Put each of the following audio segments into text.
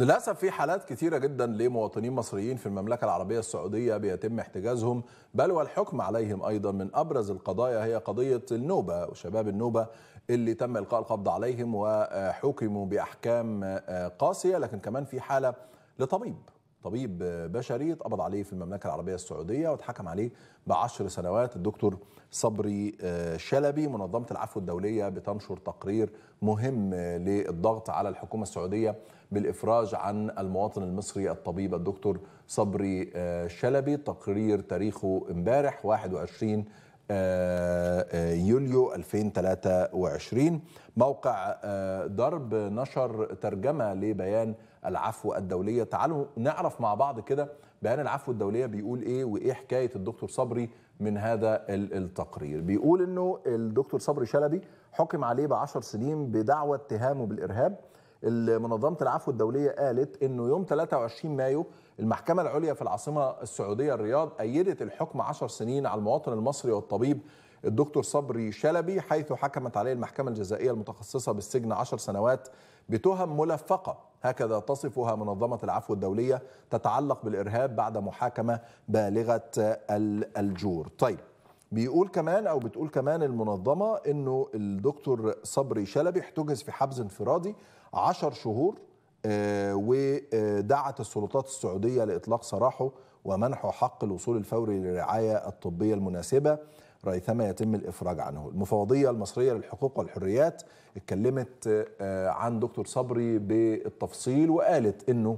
للأسف في حالات كثيرة جدا لمواطنين مصريين في المملكة العربية السعودية بيتم احتجازهم بل والحكم عليهم أيضا من أبرز القضايا هي قضية النوبة وشباب النوبة اللي تم إلقاء القبض عليهم وحكموا بأحكام قاسية لكن كمان في حالة لطبيب طبيب بشري اتقبض عليه في المملكة العربية السعودية واتحكم عليه بعشر سنوات الدكتور صبري آه، شلبي منظمة العفو الدولية بتنشر تقرير مهم للضغط على الحكومة السعودية بالإفراج عن المواطن المصري الطبيب الدكتور صبري آه، شلبي تقرير تاريخه امبارح 21 آه، آه، يوليو 2023 موقع درب آه، نشر ترجمة لبيان العفو الدولية تعالوا نعرف مع بعض كده بيان العفو الدولية بيقول إيه وإيه حكاية الدكتور صبري من هذا التقرير بيقول أنه الدكتور صبري شلبي حكم عليه بعشر سنين بدعوى اتهامه بالإرهاب منظمه العفو الدوليه قالت انه يوم 23 مايو المحكمه العليا في العاصمه السعوديه الرياض ايدت الحكم 10 سنين على المواطن المصري والطبيب الدكتور صبري شلبي حيث حكمت عليه المحكمه الجزائيه المتخصصه بالسجن 10 سنوات بتهم ملفقه هكذا تصفها منظمة العفو الدولية تتعلق بالإرهاب بعد محاكمة بالغة الجور طيب بيقول كمان او بتقول كمان المنظمه انه الدكتور صبري شلبي احتجز في حبس انفرادي 10 شهور آه، ودعت السلطات السعوديه لاطلاق سراحه ومنحه حق الوصول الفوري للرعايه الطبيه المناسبه ريثما يتم الافراج عنه. المفوضيه المصريه للحقوق والحريات اتكلمت آه، عن دكتور صبري بالتفصيل وقالت انه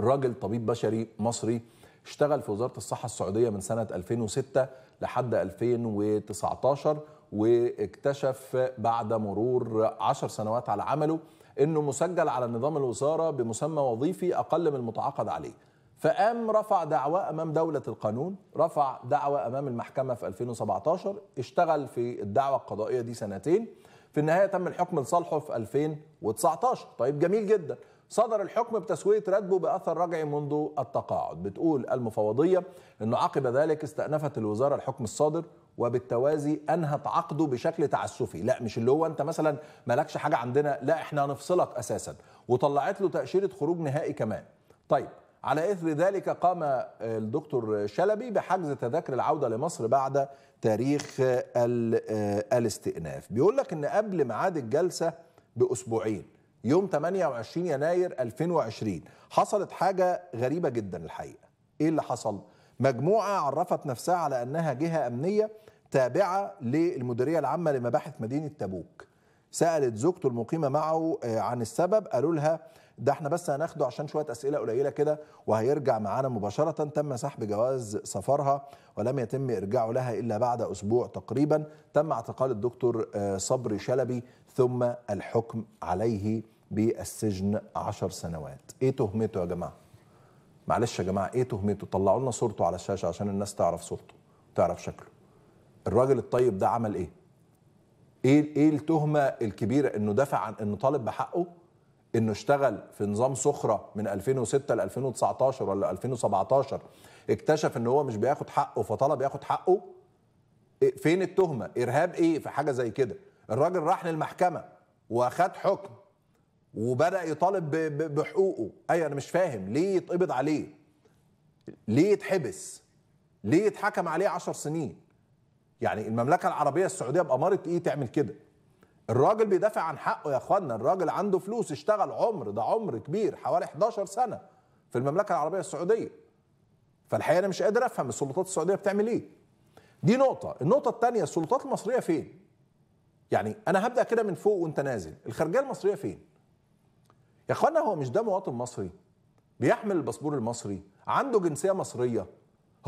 راجل طبيب بشري مصري اشتغل في وزاره الصحه السعوديه من سنه 2006 لحد 2019 واكتشف بعد مرور 10 سنوات على عمله انه مسجل على نظام الوزاره بمسمى وظيفي اقل من المتعاقد عليه فقام رفع دعوى امام دوله القانون رفع دعوى امام المحكمه في 2017 اشتغل في الدعوى القضائيه دي سنتين في النهايه تم الحكم لصالحه في 2019 طيب جميل جدا صدر الحكم بتسوية راتبه بأثر رجعي منذ التقاعد بتقول المفوضية أنه عقب ذلك استأنفت الوزارة الحكم الصادر وبالتوازي انهت عقده بشكل تعسفي لا مش اللي هو انت مثلا مالكش حاجه عندنا لا احنا هنفصلك اساسا وطلعت له تاشيره خروج نهائي كمان طيب على اثر ذلك قام الدكتور شلبي بحجز تذاكر العوده لمصر بعد تاريخ آه، الاستئناف بيقول لك ان قبل ميعاد الجلسه باسبوعين يوم 28 يناير 2020 حصلت حاجة غريبة جدا الحقيقة إيه اللي حصل؟ مجموعة عرفت نفسها على أنها جهة أمنية تابعة للمديرية العامة لمباحث مدينة تبوك سألت زوجته المقيمة معه آه، عن السبب قالوا لها ده احنا بس هناخده عشان شوية أسئلة قليلة كده وهيرجع معانا مباشرة تم سحب جواز سفرها ولم يتم إرجاعه لها إلا بعد أسبوع تقريبا تم اعتقال الدكتور آه، صبري شلبي ثم الحكم عليه بالسجن عشر سنوات ايه تهمته يا جماعه معلش يا جماعه ايه تهمته طلعوا لنا صورته على الشاشه عشان الناس تعرف صورته تعرف شكله الراجل الطيب ده عمل ايه ايه ايه التهمه الكبيره انه دفع عن انه طالب بحقه انه اشتغل في نظام صخره من 2006 ل 2019 ولا 2017 اكتشف ان هو مش بياخد حقه فطلب ياخد حقه إيه، فين التهمه ارهاب ايه في حاجه زي كده الراجل راح للمحكمه واخد حكم وبدا يطالب بحقوقه ايوه انا مش فاهم ليه يتقبض عليه ليه يتحبس ليه يتحكم عليه 10 سنين يعني المملكه العربيه السعوديه باماره ايه تعمل كده الراجل بيدافع عن حقه يا اخوانا الراجل عنده فلوس اشتغل عمر ده عمر كبير حوالي 11 سنه في المملكه العربيه السعوديه فالحقيقه انا مش قادر افهم السلطات السعوديه بتعمل ايه دي نقطه النقطه الثانيه السلطات المصريه فين يعني انا هبدا كده من فوق وانت نازل الخارجيه المصريه فين يا اخوانا هو مش ده مواطن مصري بيحمل الباسبور المصري عنده جنسيه مصريه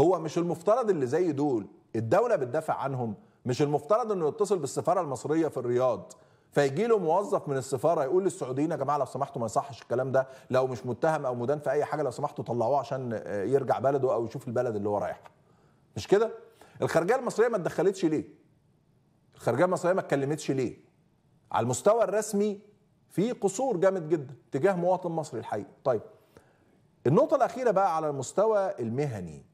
هو مش المفترض اللي زي دول الدوله بتدافع عنهم مش المفترض انه يتصل بالسفاره المصريه في الرياض فيجي له موظف من السفاره يقول للسعوديين يا جماعه لو سمحتوا ما يصحش الكلام ده لو مش متهم او مدان في اي حاجه لو سمحتوا طلعوه عشان يرجع بلده او يشوف البلد اللي هو رايحها مش كده الخارجيه المصريه ما اتدخلتش ليه الخارجيه المصريه ما اتكلمتش ليه على المستوى الرسمي في قصور جامد جدا تجاه مواطن مصري الحقيقه طيب النقطه الاخيره بقى على المستوى المهني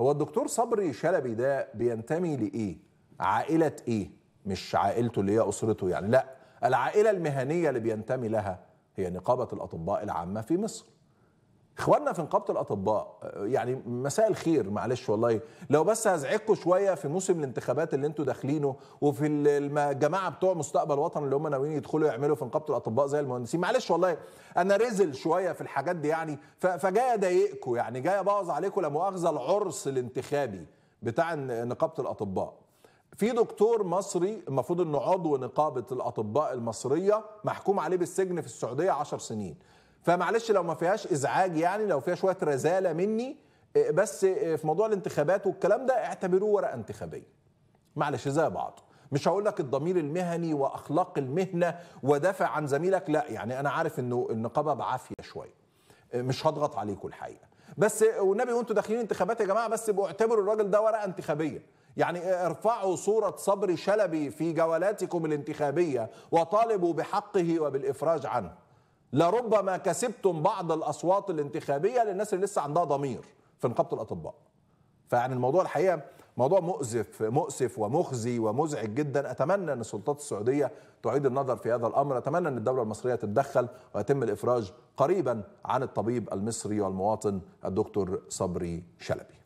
هو الدكتور صبري شلبي ده بينتمي لايه عائله ايه مش عائلته اللي هي اسرته يعني لا العائله المهنيه اللي بينتمي لها هي نقابه الاطباء العامه في مصر اخواننا في نقابه الاطباء يعني مساء الخير معلش والله لو بس هزعجكم شويه في موسم الانتخابات اللي انتوا داخلينه وفي الجماعه بتوع مستقبل وطن اللي هم ناويين يدخلوا يعملوا في نقابه الاطباء زي المهندسين معلش والله انا رزل شويه في الحاجات دي يعني فجاي اضايقكم يعني جاي ابوظ عليكم لا مؤاخذه العرس الانتخابي بتاع نقابه الاطباء في دكتور مصري المفروض انه عضو نقابه الاطباء المصريه محكوم عليه بالسجن في السعوديه 10 سنين فمعلش لو ما فيهاش ازعاج يعني لو فيها شويه رزاله مني آه، بس آه، في موضوع الانتخابات والكلام ده اعتبروه ورقه انتخابيه معلش زي بعض مش هقول لك الضمير المهني واخلاق المهنه ودافع عن زميلك لا يعني انا عارف انه النقابه بعافيه شويه آه، مش هضغط عليكم الحقيقه بس والنبي وانتوا داخلين انتخابات يا جماعه بس ابقوا اعتبروا الراجل ده ورقه انتخابيه يعني ارفعوا صورة صبري شلبي في جولاتكم الانتخابية وطالبوا بحقه وبالإفراج عنه لربما كسبتم بعض الاصوات الانتخابيه للناس اللي لسه عندها ضمير في نقابه الاطباء فيعني الموضوع الحقيقه موضوع مؤسف مؤسف ومخزي ومزعج جدا اتمنى ان السلطات السعوديه تعيد النظر في هذا الامر اتمنى ان الدوله المصريه تتدخل ويتم الافراج قريبا عن الطبيب المصري والمواطن الدكتور صبري شلبي